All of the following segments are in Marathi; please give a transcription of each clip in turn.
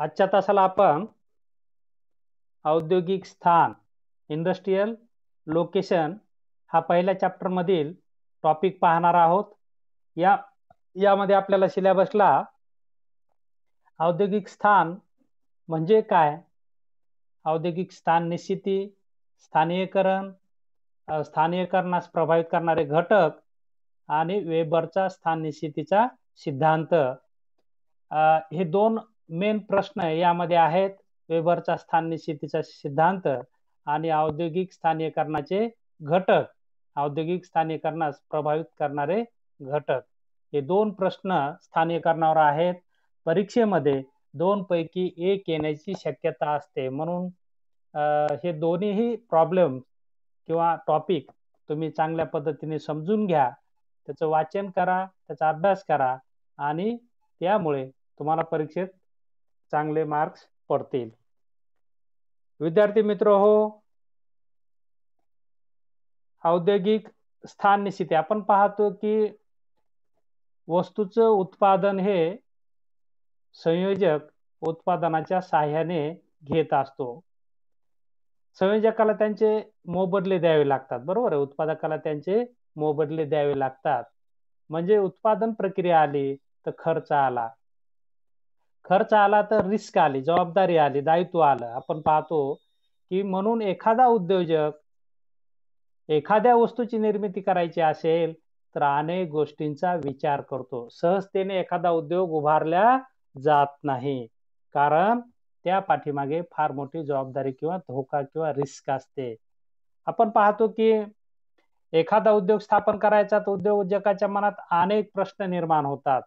आजच्या तासाला आपण औद्योगिक स्थान इंडस्ट्रीयल लोकेशन हा पहिल्या चॅप्टरमधील टॉपिक पाहणार आहोत या यामध्ये आपल्याला सिलेबसला औद्योगिक स्थान म्हणजे काय औद्योगिक स्थान निश्चिती स्थानीयकरण स्थानीयकरणास प्रभावित करणारे घटक आणि वेबरचा स्थान निश्चितीचा सिद्धांत हे दोन मेन प्रश्न यामध्ये आहेत वेबरचा स्थान निश्चितीचा सिद्धांत आणि औद्योगिक स्थानीयकरणाचे घटक औद्योगिक स्थानीयकरणास प्रभावित करणारे घटक हे दोन प्रश्न स्थानीयकरणावर आहेत परीक्षेमध्ये दोन पैकी एक येण्याची शक्यता असते म्हणून हे दोन्हीही प्रॉब्लेम किंवा टॉपिक तुम्ही चांगल्या पद्धतीने समजून घ्या त्याचं वाचन करा त्याचा अभ्यास करा आणि त्यामुळे तुम्हाला परीक्षेत चांगले मार्क्स पडतील विद्यार्थी मित्र हो औद्योगिक स्थान निश्चित आपण पाहतो की वस्तूचं उत्पादन हे संयोजक उत्पादनाच्या सहाय्याने घेत असतो संयोजकाला त्यांचे मोबदले द्यावे लागतात बरोबर आहे उत्पादकाला त्यांचे मोबदले द्यावे लागतात म्हणजे उत्पादन प्रक्रिया आली तर खर्च आला खर्च आला तर रिस्क आली जबाबदारी आली दायित्व आलं आपण पाहतो की म्हणून एखादा उद्योजक एखाद्या वस्तूची निर्मिती करायची असेल तर अनेक गोष्टींचा विचार करतो सहजतेने एखादा उद्योग उभारला जात नाही कारण त्या पाठीमागे फार मोठी जबाबदारी किंवा धोका किंवा रिस्क असते आपण पाहतो की एखादा उद्योग स्थापन करायचा तर उद्योजकाच्या मनात अनेक प्रश्न निर्माण होतात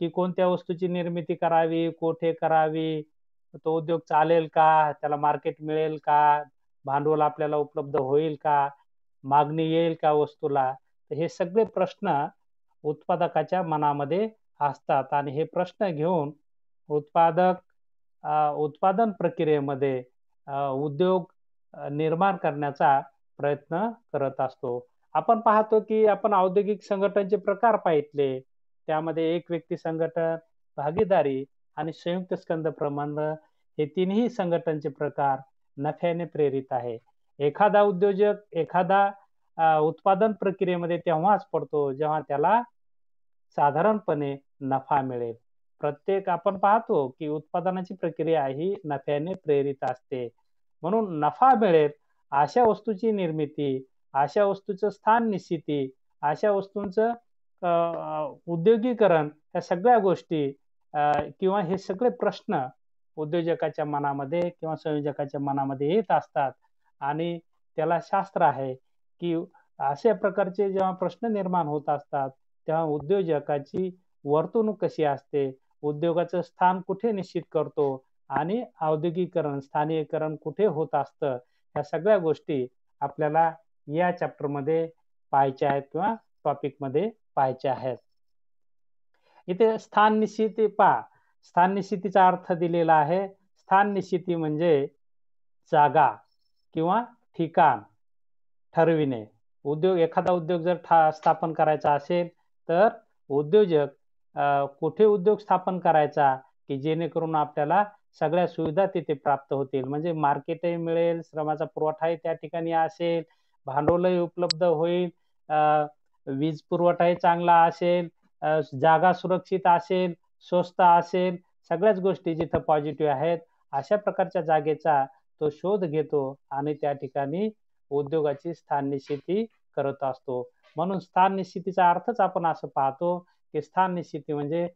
की कोणत्या वस्तूची निर्मिती करावी कोठे करावी तो उद्योग चालेल का त्याला मार्केट मिळेल का भांडवल आपल्याला उपलब्ध होईल का मागणी येईल का वस्तूला हे सगळे प्रश्न उत्पादकाच्या मनामध्ये असतात आणि हे प्रश्न घेऊन उत्पादक उत्पादन प्रक्रियेमध्ये उद्योग निर्माण करण्याचा प्रयत्न करत असतो आपण पाहतो की आपण औद्योगिक संघटनचे प्रकार पाहितले त्यामध्ये एक व्यक्ती संघटन भागीदारी आणि संयुक्त स्कंद प्रमाण हे तिन्ही संघटनचे प्रकार नफ्याने प्रेरित आहे एखादा उद्योजक एखादा उत्पादन प्रक्रियेमध्ये तेव्हाच पडतो जेव्हा त्याला साधारणपणे नफा मिळेल प्रत्येक आपण पाहतो की उत्पादनाची प्रक्रिया ही नफ्याने प्रेरित असते म्हणून नफा मिळेल अशा वस्तूची निर्मिती अशा वस्तूचं स्थान निश्चिती अशा वस्तूंचं उद्योगीकरण या सगळ्या गोष्टी किंवा हे सगळे प्रश्न उद्योजकाच्या मनामध्ये किंवा संयोजकाच्या मनामध्ये येत असतात आणि त्याला शास्त्र आहे की अशा प्रकारचे जेव्हा प्रश्न निर्माण होत असतात तेव्हा उद्योजकाची वर्तणूक कशी असते उद्योगाचं स्थान कुठे निश्चित करतो आणि औद्योगिकरण स्थानीकरण कुठे होत असतं या सगळ्या गोष्टी आपल्याला या चॅप्टरमध्ये पाहायच्या आहेत किंवा टॉपिकमध्ये पाहायचे आहेत इथे स्थान निश्चिती पा स्थान निश्चितीचा अर्थ दिलेला आहे स्थान निश्चिती म्हणजे जागा किंवा ठिकाण ठरविणे उद्योग एखादा उद्योग जर ठा स्थापन करायचा असेल तर उद्योजक कुठे उद्योग स्थापन करायचा की जेणेकरून आपल्याला सगळ्या सुविधा तिथे प्राप्त होतील म्हणजे मार्केटही मिळेल श्रमाचा पुरवठाही त्या ठिकाणी असेल भांडवलही उपलब्ध होईल वीज पुरवठाही चांगला असेल जागा सुरक्षित असेल स्वस्त असेल सगळ्याच गोष्टी जिथं पॉझिटिव्ह आहेत अशा प्रकारच्या जागेचा तो शोध घेतो आणि त्या ठिकाणी उद्योगाची स्थान निश्चिती करत असतो म्हणून स्थान निश्चितीचा अर्थच आपण असं पाहतो की स्थान निश्चिती म्हणजे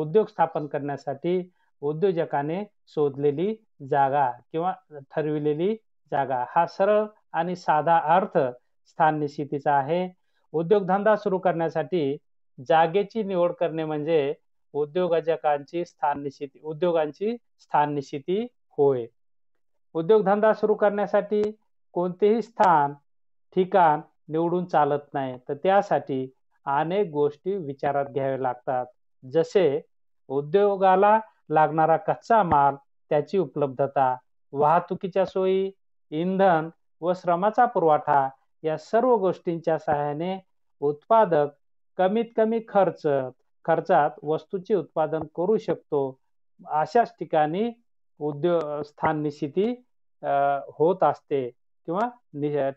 उद्योग स्थापन करण्यासाठी उद्योजकाने शोधलेली जागा किंवा ठरविलेली जागा हा सरळ आणि साधा अर्थ स्थान निश्चितीचा आहे उद्योगधंदा सुरू करण्यासाठी जागेची निवड करणे म्हणजे उद्योगजकांची स्थान निश्चिती उद्योगांची स्थान निश्चिती होय उद्योगधंदा सुरू करण्यासाठी कोणतेही स्थान ठिकाण निवडून चालत नाही तर त्यासाठी अनेक गोष्टी विचारात घ्याव्या लागतात जसे उद्योगाला लागणारा कच्चा माल त्याची उपलब्धता वाहतुकीच्या सोयी इंधन व श्रमाचा पुरवठा या सर्व गोष्टींच्या सहाय्याने उत्पादक कमीत कमी खर्च खर्चात वस्तूचे उत्पादन करू शकतो अशाच ठिकाणी उद्योग स्थान निश्चिती होत असते किंवा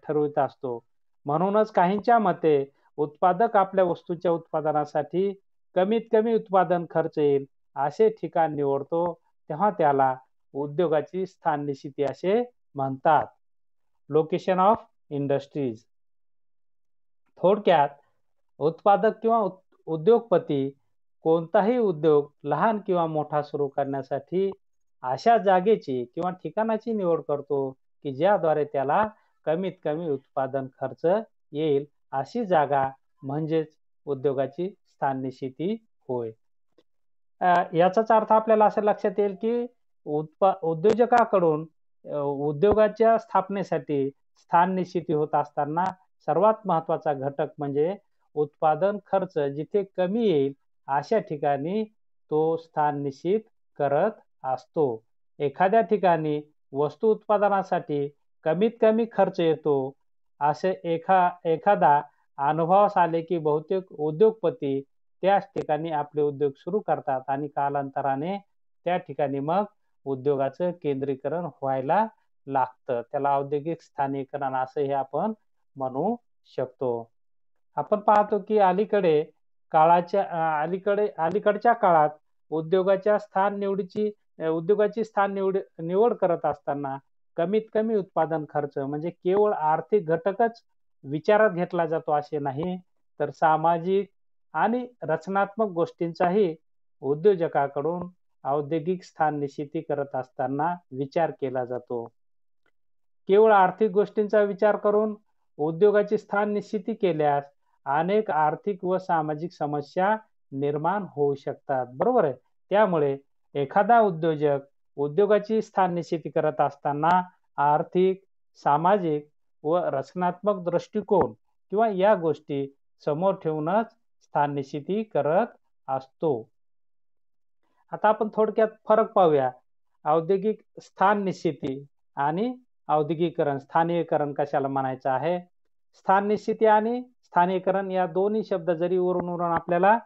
ठरवित असतो म्हणूनच काहींच्या मते उत्पादक आपल्या वस्तूच्या उत्पादनासाठी कमीत कमी उत्पादन खर्च येईल असे ठिकाण निवडतो तेव्हा त्याला उद्योगाची स्थान निश्चिती असे म्हणतात लोकेशन ऑफ इंडस्ट्रीज थोडक्यात उत्पादक किंवा उद्योगपती कोणताही उद्योग लहान किंवा मोठा सुरू करण्यासाठी अशा जागेची किंवा ठिकाणाची निवड करतो की ज्याद्वारे त्याला कमीत कमी उत्पादन खर्च येईल अशी जागा म्हणजेच उद्योगाची स्थान निश्चिती होय याचाच अर्थ आपल्याला असं लक्षात येईल की उत्पा उद्योजकाकडून उद्योगाच्या स्थापनेसाठी स्थान निश्चित होत असताना सर्वात महत्वाचा घटक म्हणजे उत्पादन खर्च जिथे कमी येईल अशा ठिकाणी तो स्थान निश्चित करत असतो एखाद्या ठिकाणी वस्तू उत्पादनासाठी कमीत कमी खर्च येतो असे एखा एखादा अनुभवास आले की बहुतेक उद्योगपती त्याच ठिकाणी आपले उद्योग सुरू करतात आणि कालांतराने त्या ठिकाणी मग उद्योगाचं केंद्रीकरण व्हायला लागतं त्याला औद्योगिक स्थानिकरण असं हे आपण म्हणू शकतो आपण पाहतो की अलीकडे काळाच्या अलीकडे अलीकडच्या काळात उद्योगाच्या स्थान निवडीची उद्योगाची स्थान निवड निवड करत असताना कमीत कमी उत्पादन खर्च म्हणजे केवळ आर्थिक घटकच विचारात घेतला जातो असे नाही तर सामाजिक आणि रचनात्मक गोष्टींचाही उद्योजकाकडून औद्योगिक स्थान निश्चिती करत असताना विचार केला जातो केवळ आर्थिक गोष्टींचा विचार करून उद्योगाची स्थान निश्चिती केल्यास अनेक आर्थिक व सामाजिक समस्या निर्माण होऊ शकतात बरोबर आहे त्यामुळे एखादा उद्योजक उद्योगाची स्थान निश्चिती करत असताना आर्थिक सामाजिक व रचनात्मक दृष्टिकोन किंवा या गोष्टी समोर ठेवूनच स्थान निश्चिती करत असतो आता आपण थोडक्यात फरक पाहूया औद्योगिक स्थान निश्चिती आणि औद्योगिकरण स्थानिकरण कशाला म्हणायचं आहे स्थान निश्चिती आणि स्थानिकरण या दोन्ही शब्द जरी वरून वरून आपल्याला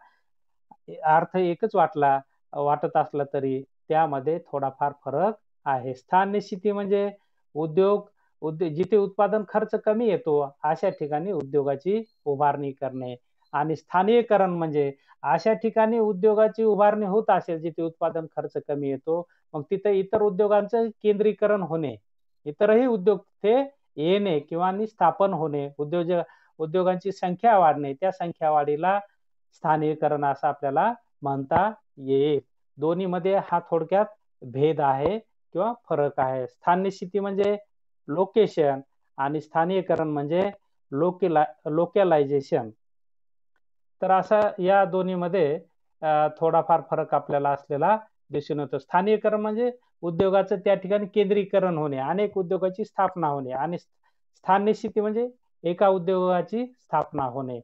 अर्थ एकच वाटला वाटत असला तरी त्यामध्ये थोडाफार फरक आहे स्थान निश्चिती म्हणजे उद्योग उद्योग जिथे उत्पादन खर्च कमी येतो अशा ठिकाणी उद्योगाची उभारणी करणे आणि स्थानिकरण म्हणजे अशा ठिकाणी उद्योगाची उभारणी होत असेल जिथे उत्पादन खर्च कमी येतो मग तिथे इतर उद्योगांचं केंद्रीकरण होणे इतरही उद्योग ते येणे किंवा स्थापन होणे उद्योजक उद्योगांची संख्या वाढणे त्या संख्या वाढीला स्थानिकरण असं आपल्याला म्हणता येईल दोन्हीमध्ये हा थोडक्यात भेद आहे किंवा फरक आहे स्थान निश्चिती म्हणजे लोकेशन आणि स्थानिकरण म्हणजे लोकेला लोकलायझेशन तर असा या दोन्हीमध्ये थोडाफार फरक आपल्याला असलेला दिसून येतो स्थानिकरण म्हणजे उद्योगाचं त्या ठिकाणी केंद्रीकरण होणे अनेक उद्योगाची स्थापना होणे आणि स्थानिक शेती म्हणजे एका उद्योगाची स्थापना होणे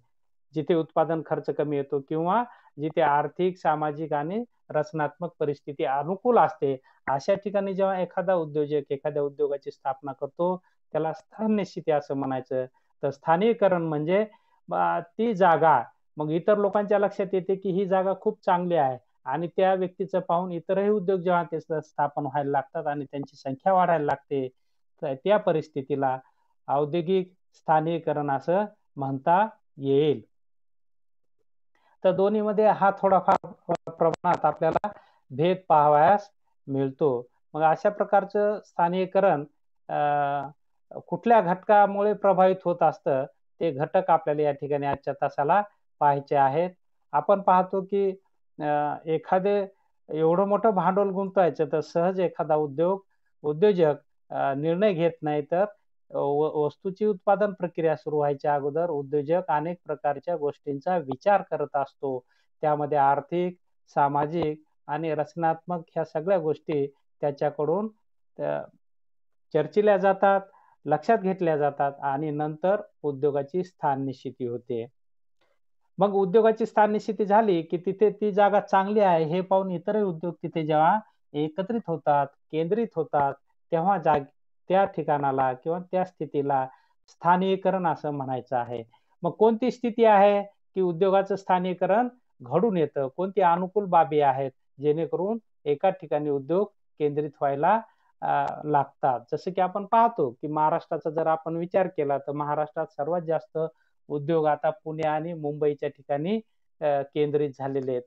जिथे उत्पादन खर्च कमी येतो किंवा जिथे आर्थिक सामाजिक आणि रचनात्मक परिस्थिती अनुकूल असते अशा ठिकाणी जेव्हा एखादा उद्योजक एखाद्या उद्योगाची स्थापना करतो त्याला स्थानिक शेती असं म्हणायचं तर स्थानिकरण म्हणजे ती जागा मग इतर लोकांच्या लक्षात येते की ही जागा खूप चांगली आहे आणि त्या व्यक्तीचं पाहून इतरही उद्योग जेव्हा ते स्थापन व्हायला लागतात आणि त्यांची संख्या वाढायला लागते तर त्या परिस्थितीला औद्योगिक स्थानिकरण असं म्हणता येईल तर दोन्हीमध्ये हा थोडाफार प्रमाणात आपल्याला भेद पाहावयास मिळतो मग अशा प्रकारचं स्थानिकरण कुठल्या घटकामुळे प्रभावित होत असतं ते घटक आपल्याला या ठिकाणी आजच्या तासाला पाहायचे आहेत आपण पाहतो की एखादे एवढं मोठं भांडवल गुंतवायचं तर सहज एखादा उद्योग उद्योजक निर्णय घेत नाही तर वस्तूची उत्पादन प्रक्रिया सुरू व्हायच्या अगोदर उद्योजक अनेक प्रकारच्या गोष्टींचा विचार करत असतो त्यामध्ये आर्थिक सामाजिक आणि रचनात्मक ह्या सगळ्या गोष्टी त्याच्याकडून चर्चिल्या जातात लक्षात घेतल्या जातात आणि नंतर उद्योगाची स्थान निश्चिती होते मग उद्योगाची स्थान निश्चिती झाली की तिथे ती जागा चांगली आहे हे पाहून इतरही उद्योग तिथे जेव्हा एकत्रित होतात केंद्रित होतात तेव्हा जाग त्या ठिकाणाला किंवा त्या स्थितीला स्थानिकरण असं म्हणायचं आहे मग कोणती स्थिती आहे की उद्योगाचं स्थानिकरण घडून येतं कोणती अनुकूल बाबी आहेत जेणेकरून एका ठिकाणी उद्योग केंद्रित व्हायला लागतात जसं की आपण पाहतो की महाराष्ट्राचा जर आपण विचार केला तर महाराष्ट्रात सर्वात जास्त उद्योग आता पुणे आणि मुंबईच्या ठिकाणी केंद्रित झालेले आहेत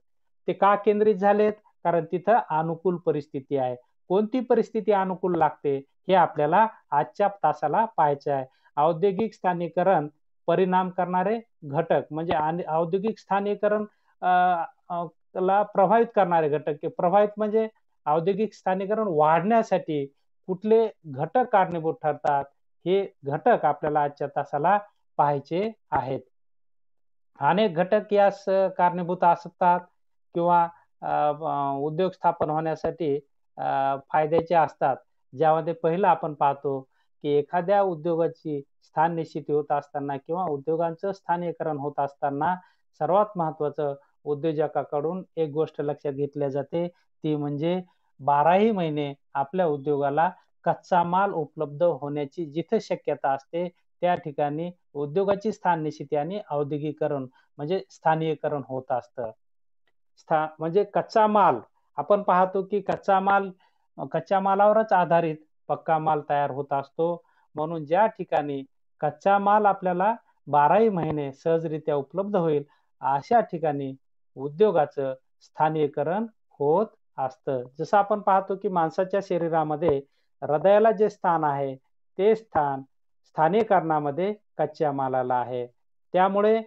ते का केंद्रित झालेत कारण तिथं अनुकूल परिस्थिती आहे कोणती परिस्थिती अनुकूल लागते हे आपल्याला आजच्या तासाला पाहायचे आहे औद्योगिक स्थानीकरण परिणाम करणारे घटक म्हणजे औद्योगिक स्थानीकरण ला प्रभावित करणारे घटक प्रभावित म्हणजे औद्योगिक स्थानीकरण वाढण्यासाठी कुठले घटक कारणीभूत ठरतात हे घटक आपल्याला आजच्या तासाला पाहायचे आहेत अनेक घटक यास कारणीभूत असतात किंवा उद्योग स्थापन होण्यासाठी फायद्याचे असतात ज्यामध्ये पहिलं आपण पाहतो की एखाद्या उद्योगाची स्थान निश्चिती होत असताना किंवा उद्योगांचं स्थानीयकरण होत असताना सर्वात महत्वाचं उद्योजकाकडून एक गोष्ट लक्षात घेतल्या जाते ती म्हणजे बाराही महिने आपल्या उद्योगाला कच्चा माल उपलब्ध होण्याची जिथे शक्यता असते त्या ठिकाणी उद्योगाची स्थान निश्चिती आणि औद्योगिकरण म्हणजे स्थानिकरण होत असतं म्हणजे कच्चा माल आपण पाहतो की कच्चा माल कच्च्या मालावरच आधारित पक्का माल तयार होत असतो म्हणून ज्या ठिकाणी कच्चा माल आपल्याला बाराही महिने सहजरित्या उपलब्ध होईल अशा ठिकाणी उद्योगाचं स्थानिकरण होत असतं जसं आपण पाहतो की माणसाच्या शरीरामध्ये हृदयाला जे स्थान आहे ते स्थान स्थानीकरणामध्ये कच्च्या मालाला आहे त्यामुळे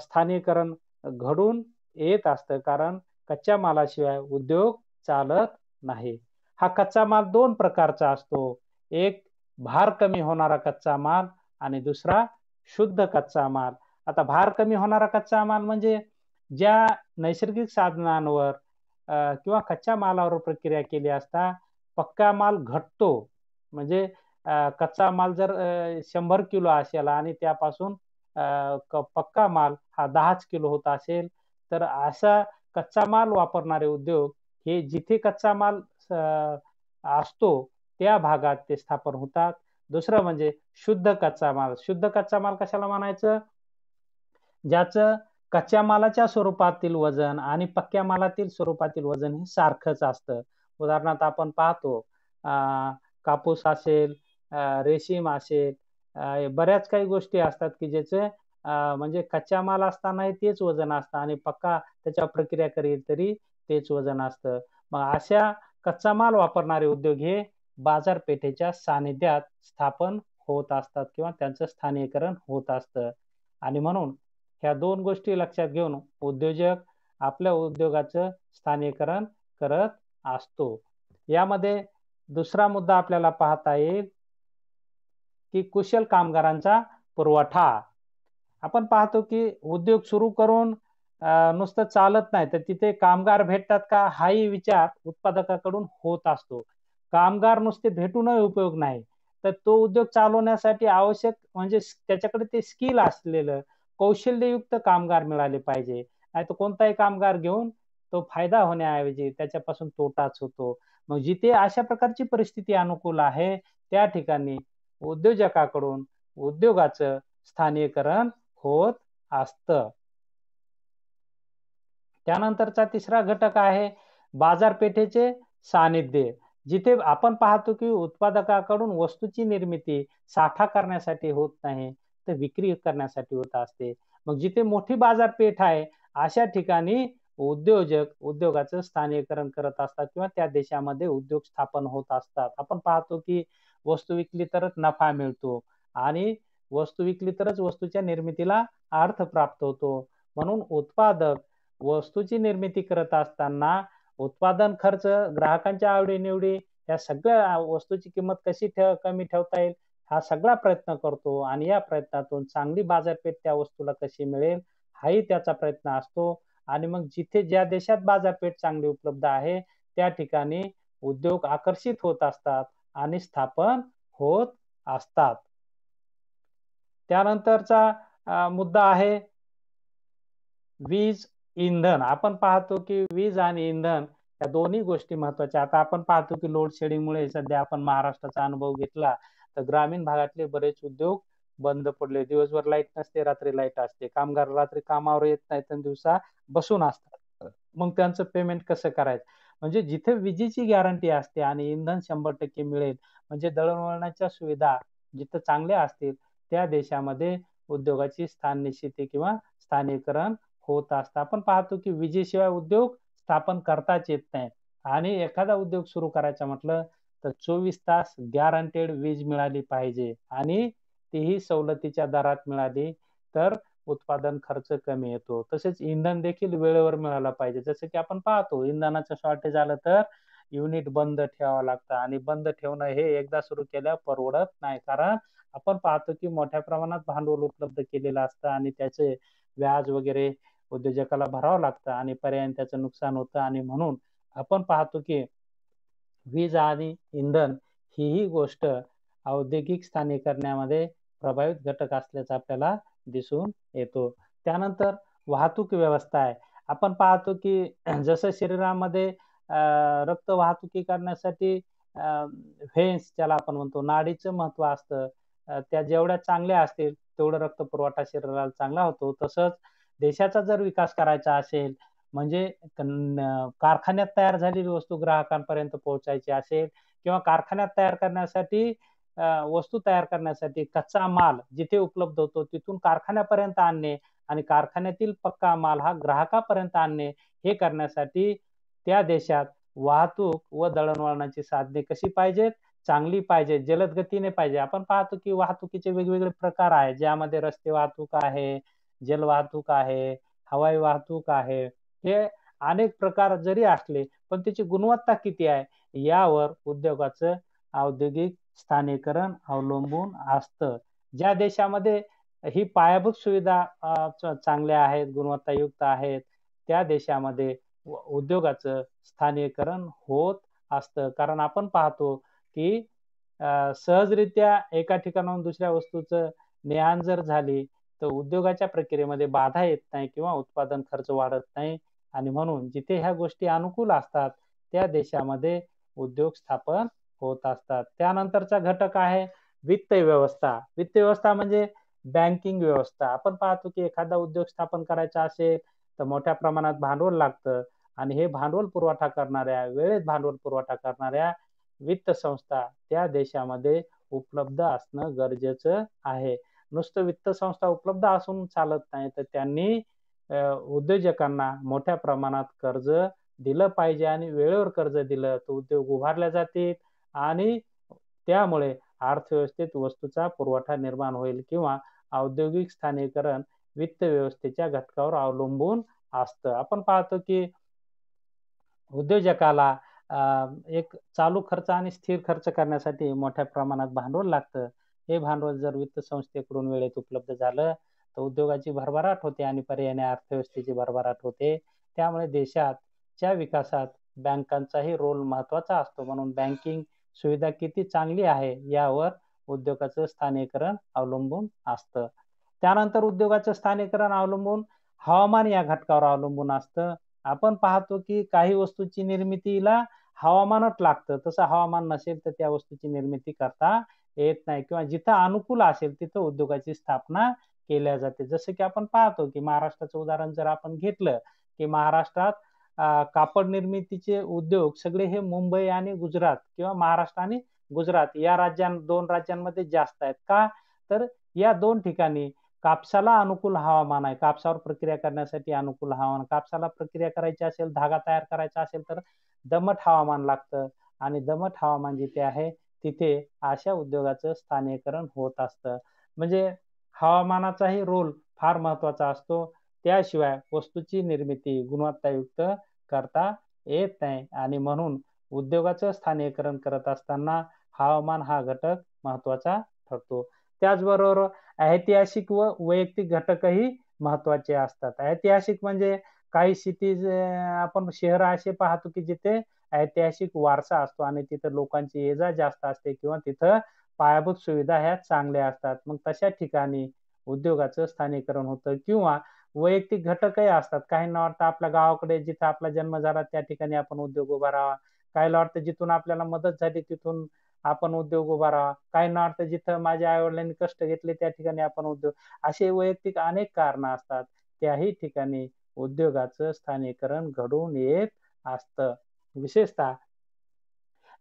स्थानिकरण घडून येत असतं कारण कच्च्या मालाशिवाय उद्योग चालत नाही हा कच्चा माल दोन प्रकारचा असतो एक भार कमी होणारा कच्चा माल आणि दुसरा शुद्ध कच्चा माल आता भार कमी होणारा कच्चा माल म्हणजे ज्या नैसर्गिक साधनांवर किंवा कच्च्या मालावर प्रक्रिया केली असता पक्का माल घटतो म्हणजे कच्चा माल जर शंभर किलो असेल आणि त्यापासून पक्का माल हा दहाच किलो होत असेल तर असा कच्चा माल वापरणारे उद्योग हे जिथे कच्चा माल असतो त्या भागात ते स्थापन होतात दुसरं म्हणजे शुद्ध कच्चा माल शुद्ध कच्चा माल कशाला म्हणायचं ज्याचं कच्च्या मालाच्या स्वरूपातील वजन आणि पक्क्या मालातील स्वरूपातील वजन हे सारखंच असतं उदाहरणार्थ आपण पाहतो कापूस असेल रेशीम असेल बऱ्याच काही गोष्टी असतात की ज्याचे म्हणजे कच्चा माल असतानाही तेच वजन असतं आणि पक्का त्याच्या प्रक्रिया करेल तरी तेच वजन असत मग अशा कच्चा माल वापरणारे उद्योग हे बाजारपेठेच्या सानिध्यात स्थापन होत असतात किंवा त्यांचं स्थानिकरण होत असतं आणि म्हणून ह्या दोन गोष्टी लक्षात घेऊन उद्योजक आपल्या उद्योगाचं स्थानिकरण करत असतो यामध्ये दुसरा मुद्दा आपल्याला पाहता येईल की कुशल कामगारांचा पुरवठा आपण पाहतो की उद्योग सुरू करून नुसतं चालत नाही तर तिथे कामगार भेटतात का हाही विचार उत्पादकाकडून होत असतो कामगार नुसते भेटूनही उपयोग नाही तर तो उद्योग चालवण्यासाठी आवश्यक म्हणजे त्याच्याकडे ते स्किल असलेलं कौशल्ययुक्त कामगार मिळाले पाहिजे नाही तर कोणताही कामगार घेऊन तो फायदा होण्याऐवजी त्याच्यापासून तोटाच होतो मग जिथे अशा प्रकारची परिस्थिती अनुकूल आहे त्या ठिकाणी उद्योजकाकडून उद्योगाचं स्थानिकरण होत असत त्यानंतरचा तिसरा घटक आहे बाजारपेठेचे सानिध्य जिथे आपण पाहतो की उत्पादकाकडून वस्तूची निर्मिती साठा करण्यासाठी होत नाही तर विक्री करण्यासाठी होत असते मग जिथे मोठी बाजारपेठ आहे अशा ठिकाणी उद्योजक उद्योगाचं स्थानिकरण करत असतात किंवा त्या देशामध्ये उद्योग स्थापन होत असतात आपण पाहतो की वस्तू विकली तरच नफा मिळतो आणि वस्तू विकली तरच वस्तूच्या निर्मितीला अर्थ प्राप्त होतो म्हणून उत्पादक वस्तूची निर्मिती करत असताना उत्पादन खर्च ग्राहकांच्या आवडीनिवडी या सगळ्या वस्तूची किंमत कशी ठेव कमी ठेवता येईल हा सगळा प्रयत्न करतो आणि या प्रयत्नातून चांगली बाजारपेठ त्या वस्तूला कशी मिळेल हाही त्याचा प्रयत्न असतो आणि मग जिथे ज्या देशात बाजारपेठ चांगली उपलब्ध आहे त्या ठिकाणी उद्योग आकर्षित होत असतात आणि स्थापन होत असतात त्यानंतरचा मुद्दा आहे वीज इंधन आपण पाहतो की वीज आणि इंधन या दोन्ही गोष्टी महत्वाच्या आता आपण पाहतो की लोडशेडिंगमुळे सध्या आपण महाराष्ट्राचा अनुभव घेतला तर ग्रामीण भागातले बरेच उद्योग बंद पडले दिवसभर लाईट नसते रात्री लाईट असते कामगार रात्री कामावर येत नाहीत दिवसा बसून असतात मग त्यांचं पेमेंट कसं करायचं म्हणजे जिथे विजेची गॅरंटी असते आणि इंधन शंभर टक्के मिळेल म्हणजे दळणवळणाच्या सुविधा जिथे चांगल्या असतील त्या देशामध्ये उद्योगाची स्थान निश्चिती किंवा स्थानिकरण होत असतं आपण पाहतो की विजेशिवाय उद्योग स्थापन करताच येत नाही आणि एखादा उद्योग सुरू करायचा म्हटलं तर चोवीस तास गॅरंटेड वीज मिळाली पाहिजे आणि तीही सवलतीच्या दरात मिळाली तर उत्पादन खर्च कमी येतो तसेच इंधन देखील वेळेवर मिळायला पाहिजे जसं की आपण पाहतो इंधनाचं शॉर्टेज आलं तर युनिट बंद ठेवावं लागतं आणि बंद ठेवणं हे एकदा सुरू केल्या परवडत नाही कारण आपण पाहतो की मोठ्या प्रमाणात भांडवल उपलब्ध केलेलं असतं आणि त्याचे व्याज वगैरे उद्योजकाला भरावं लागतं आणि पर्याय त्याचं नुकसान होतं आणि म्हणून आपण पाहतो की वीज आणि इंधन ही ही गोष्ट औद्योगिक स्थानिकरणामध्ये प्रभावित घटक असल्याचं आपल्याला दिसून येतो त्यानंतर वाहतूक व्यवस्था आहे आपण पाहतो की जसं शरीरामध्ये रक्त वाहतुकी करण्यासाठी व्हेन्स ज्याला आपण म्हणतो नाडीचं महत्व असतं त्या जेवढ्या चांगल्या असतील तेवढा रक्त पुरवठा शरीराला चांगला होतो तसंच देशाचा जर विकास करायचा असेल म्हणजे कारखान्यात तयार झालेली वस्तू ग्राहकांपर्यंत पोहोचायची असेल किंवा कारखान्यात तयार करण्यासाठी वस्तू तयार करण्यासाठी कच्चा माल जिथे उपलब्ध होतो तिथून कारखान्यापर्यंत आणणे आणि कारखान्यातील पक्का माल हा ग्राहकापर्यंत आणणे हे करण्यासाठी त्या देशात वाहतूक व दळणवळणाची साधने कशी पाहिजेत चांगली पाहिजे जलद गतीने पाहिजे आपण पाहतो की वाहतुकीचे वेगवेगळे प्रकार आहेत ज्यामध्ये रस्ते वाहतूक आहे जल वाहतूक आहे हवाई वाहतूक आहे हे अनेक प्रकार जरी असले पण त्याची गुणवत्ता किती आहे यावर उद्योगाचं औद्योगिक स्थानीकरण अवलंबून असतं ज्या देशामध्ये ही पायाभूत सुविधा चांगल्या आहेत गुणवत्तायुक्त आहेत त्या देशामध्ये उद्योगाचं स्थानिकरण होत असतं कारण आपण पाहतो की सहजरित्या एका ठिकाणाहून दुसऱ्या वस्तूचं नेहान जर झाली तर उद्योगाच्या प्रक्रियेमध्ये बाधा येत नाही किंवा उत्पादन खर्च वाढत नाही आणि म्हणून जिथे ह्या गोष्टी अनुकूल असतात त्या देशामध्ये उद्योग स्थापन होत असतात त्यानंतरचा घटक आहे वित्त व्यवस्था वित्त व्यवस्था म्हणजे बँकिंग व्यवस्था आपण पाहतो की एखादा उद्योग स्थापन करायचा असेल तर मोठ्या प्रमाणात भांडवल लागतं आणि हे भांडवल पुरवठा करणाऱ्या वेळेत भांडवल पुरवठा करणाऱ्या वित्त संस्था त्या देशामध्ये उपलब्ध असणं गरजेचं आहे नुसतं वित्त संस्था उपलब्ध असून चालत नाही तर त्यांनी उद्योजकांना मोठ्या प्रमाणात कर्ज दिलं पाहिजे आणि वेळेवर कर्ज दिलं तर उद्योग उभारले जातील आणि त्यामुळे अर्थव्यवस्थेत वस्तूचा पुरवठा निर्माण होईल किंवा औद्योगिक स्थानीकरण वित्त व्यवस्थेच्या घटकावर अवलंबून असतं आपण पाहतो की उद्योजकाला एक चालू खर्च आणि स्थिर खर्च करण्यासाठी मोठ्या प्रमाणात भांडवल लागतं हे भांडवल जर वित्त संस्थेकडून वेळेत उपलब्ध झालं तर उद्योगाची भरभराट होते आणि पर्यायाने अर्थव्यवस्थेची भरभराट होते त्यामुळे देशातच्या विकासात बँकांचाही रोल महत्वाचा असतो म्हणून बँकिंग सुविधा किती चांगली आहे यावर उद्योगाचं स्थानिकरण अवलंबून असतं त्यानंतर उद्योगाचं स्थानिकरण अवलंबून हवामान या घटकावर अवलंबून असतं आपण पाहतो की काही वस्तूची निर्मितीला हवामानच लागतं तसं हवामान नसेल तर त्या वस्तूची निर्मिती करता येत नाही किंवा जिथं अनुकूल असेल तिथं उद्योगाची स्थापना केल्या जाते जसं की आपण पाहतो की महाराष्ट्राचं उदाहरण जर आपण घेतलं की महाराष्ट्रात कापड निर्मितीचे उद्योग सगळे हे मुंबई आणि गुजरात किंवा महाराष्ट्र आणि गुजरात या राज्यां दोन राज्यांमध्ये जास्त आहेत का तर या दोन ठिकाणी कापसाला अनुकूल हवामान आहे कापसावर प्रक्रिया करण्यासाठी अनुकूल हवामान कापसाला प्रक्रिया करायची असेल धागा तयार करायचा असेल तर दमट हवामान लागतं आणि दमट हवामान जिथे आहे तिथे अशा उद्योगाचं स्थानीकरण होत असतं म्हणजे हवामानाचाही रोल फार महत्वाचा असतो त्याशिवाय वस्तूची निर्मिती गुणवत्तायुक्त करता येत नाही आणि म्हणून उद्योगाचं स्थानिकरण करत असताना हवामान हा घटक महत्वाचा ठरतो त्याचबरोबर ऐतिहासिक व वैयक्तिक घटकही महत्वाचे असतात ऐतिहासिक म्हणजे काही सिटीज आपण शहर असे पाहतो की जिथे ऐतिहासिक वारसा असतो आणि तिथे लोकांची ये जास्त असते किंवा तिथं पायाभूत सुविधा ह्या चांगल्या असतात मग तशा ठिकाणी उद्योगाचं स्थानिकरण होतं किंवा वैयक्तिक घटकही असतात काहींना वाटतं आपल्या गावाकडे जिथे आपला जन्म झाला त्या ठिकाणी आपण उद्योग उभा राहा ना वाटतं जिथून आपल्याला मदत झाली तिथून आपण उद्योग उभा राहा काहींना वाटतं जिथं माझ्या आईवडिलांनी कष्ट घेतले त्या ठिकाणी आपण उद्योग असे वैयक्तिक अनेक कारण असतात त्याही ठिकाणी उद्योगाचं स्थानिकरण घडून येत असतं विशेषतः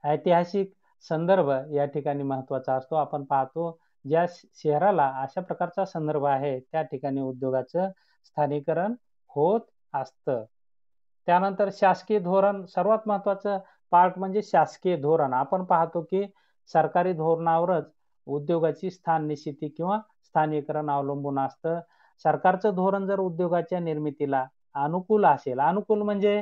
ऐतिहासिक संदर्भ या ठिकाणी महत्वाचा असतो आपण पाहतो ज्या शहराला अशा प्रकारचा संदर्भ आहे त्या ठिकाणी उद्योगाचं स्थानिकरण होत असत त्यानंतर शासकीय धोरण सर्वात महत्वाचं पार्ट म्हणजे शासकीय धोरण आपण पाहतो की सरकारी धोरणावरच उद्योगाची स्थान निश्चिती किंवा स्थानिकरण अवलंबून असतं सरकारचं धोरण जर उद्योगाच्या निर्मितीला अनुकूल असेल अनुकूल म्हणजे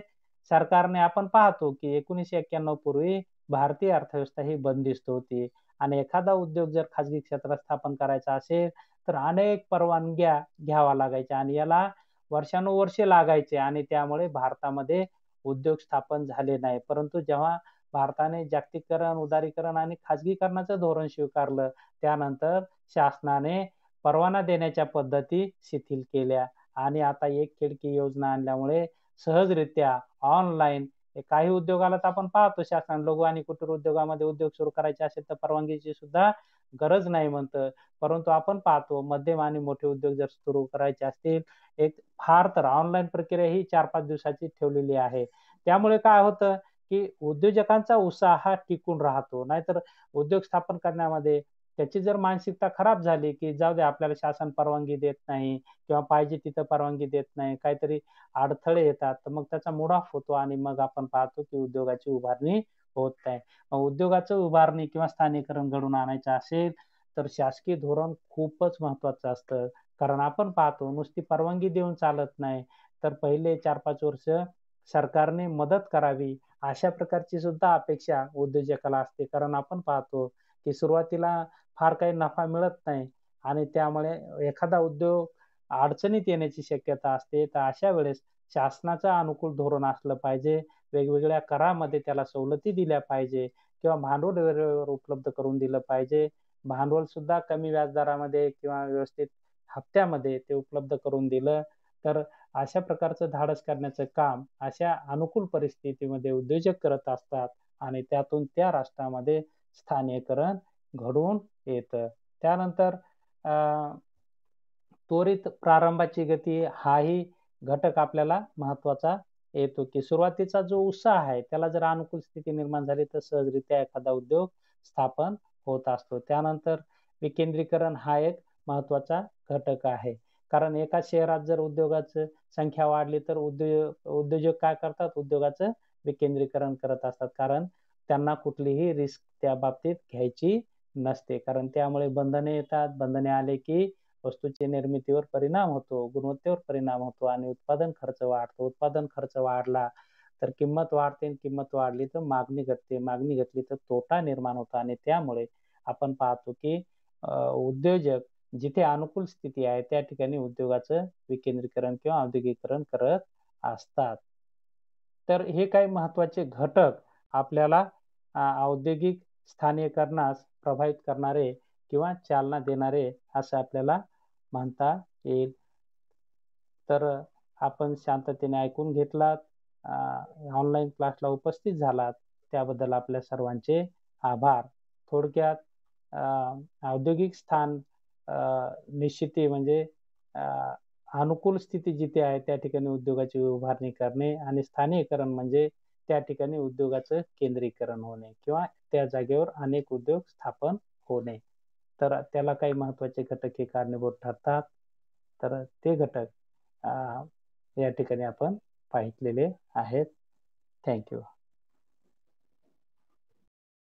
सरकारने आपण पाहतो की एकोणीसशे एक्क्याण्णव पूर्वी भारतीय अर्थव्यवस्था ही बंदिस्त होती आणि एखादा उद्योग जर खाजगी क्षेत्रात स्थापन करायचा असेल तर अनेक परवानग्या घ्यावा लागायच्या आणि याला वर्षानुवर्षे लागायचे आणि त्यामुळे भारतामध्ये उद्योग स्थापन झाले नाही परंतु जेव्हा भारताने जागतिकरण उदारीकरण आणि खाजगीकरणाचं धोरण स्वीकारलं त्यानंतर शासनाने परवाना देण्याच्या पद्धती शिथिल केल्या आणि आता एक खिडकी योजना आणल्यामुळे सहजरित्या ऑनलाईन काही उद्योगाला तर आपण पाहतो शासन लघु आणि कुटीर उद्योगामध्ये उद्योग सुरू करायचे असेल तर परवानगीची सुद्धा गरज नाही म्हणतं परंतु आपण पाहतो मध्यम आणि मोठे उद्योग जर सुरू करायचे असतील एक फार तर ऑनलाईन प्रक्रिया ही चार पाच दिवसाची ठेवलेली आहे त्यामुळे काय होतं की उद्योजकांचा उत्साह हा टिकून राहतो नाहीतर उद्योग स्थापन करण्यामध्ये त्याची जर मानसिकता खराब झाली की जाऊ दे आपल्याला शासन परवानगी देत नाही किंवा पाहिजे तिथं परवानगी देत नाही काहीतरी अडथळे येतात तर मग त्याचा मूड होतो आणि मग आपण पाहतो की उद्योगाची उभारणी होत नाही उद्योगाचं उभारणी किंवा स्थानिकरण घडून आणायचं असेल तर शासकीय धोरण खूपच महत्वाचं असतं कारण आपण पाहतो नुसती परवानगी देऊन चालत नाही तर पहिले चार पाच वर्ष सरकारने मदत करावी अशा प्रकारची सुद्धा अपेक्षा उद्योजकाला असते कारण आपण पाहतो की सुरुवातीला फार काही नफा मिळत नाही आणि त्यामुळे एखादा उद्योग अडचणीत येण्याची शक्यता असते तर अशा वेळेस शासनाचं अनुकूल धोरण असलं पाहिजे वेगवेगळ्या करामध्ये त्याला सवलती दिल्या पाहिजे किंवा भांडवल वेळेवर उपलब्ध करून दिलं पाहिजे भांडवल सुद्धा कमी व्याजदरामध्ये किंवा व्यवस्थित हप्त्यामध्ये ते उपलब्ध करून दिलं तर अशा प्रकारचं धाडस करण्याचं काम अशा अनुकूल परिस्थितीमध्ये उद्योजक करत असतात आणि त्यातून त्या राष्ट्रामध्ये स्थानीयकरण घडून येतं त्यानंतर त्वरित प्रारंभाची गती हाही घटक आपल्याला महत्वाचा येतो की सुरुवातीचा जो उत्साह आहे त्याला जर अनुकूल स्थिती निर्माण झाली तर सहजरित्या एखादा उद्योग स्थापन होत असतो त्यानंतर विकेंद्रीकरण हा एक महत्वाचा घटक आहे कारण एका शहरात जर उद्योगाचं संख्या वाढली तर उद्योग उद्योजक काय करतात उद्योगाचं विकेंद्रीकरण करत असतात कारण त्यांना कुठलीही रिस्क त्या बाबतीत घ्यायची नसते कारण त्यामुळे बंधने येतात बंधने आले की वस्तूच्या निर्मितीवर परिणाम होतो गुणवत्तेवर परिणाम होतो आणि उत्पादन खर्च वाढतो उत्पादन खर्च वाढला तर किंमत वाढते किंमत वाढली तर मागणी घटते मागणी घटली तर तोटा निर्माण होतो आणि त्यामुळे आपण पाहतो की उद्योजक जिथे अनुकूल स्थिती आहे त्या ठिकाणी उद्योगाचं विकेंद्रीकरण किंवा औद्योगिकरण करत असतात तर हे काही महत्वाचे घटक आपल्याला औद्योगिक स्थानिकरणास प्रभावित करणारे किंवा चालना देणारे असे आपल्याला म्हणता येईल तर आपण शांततेने ऐकून घेतलात ऑनलाईन क्लासला उपस्थित झालात त्याबद्दल आपल्या सर्वांचे आभार थोडक्यात औद्योगिक स्थान निश्चिती म्हणजे अनुकूल स्थिती जिथे आहे त्या ठिकाणी उद्योगाची उभारणी करणे आणि स्थानिकरण म्हणजे त्या ठिकाणी उद्योगाचं केंद्रीकरण होणे किंवा त्या जागेवर अनेक उद्योग स्थापन होणे तर त्याला काही महत्वाचे घटक हे कारणीभूत ठरतात तर ते घटक या ठिकाणी आपण पाहिलेले आहेत थँक्यू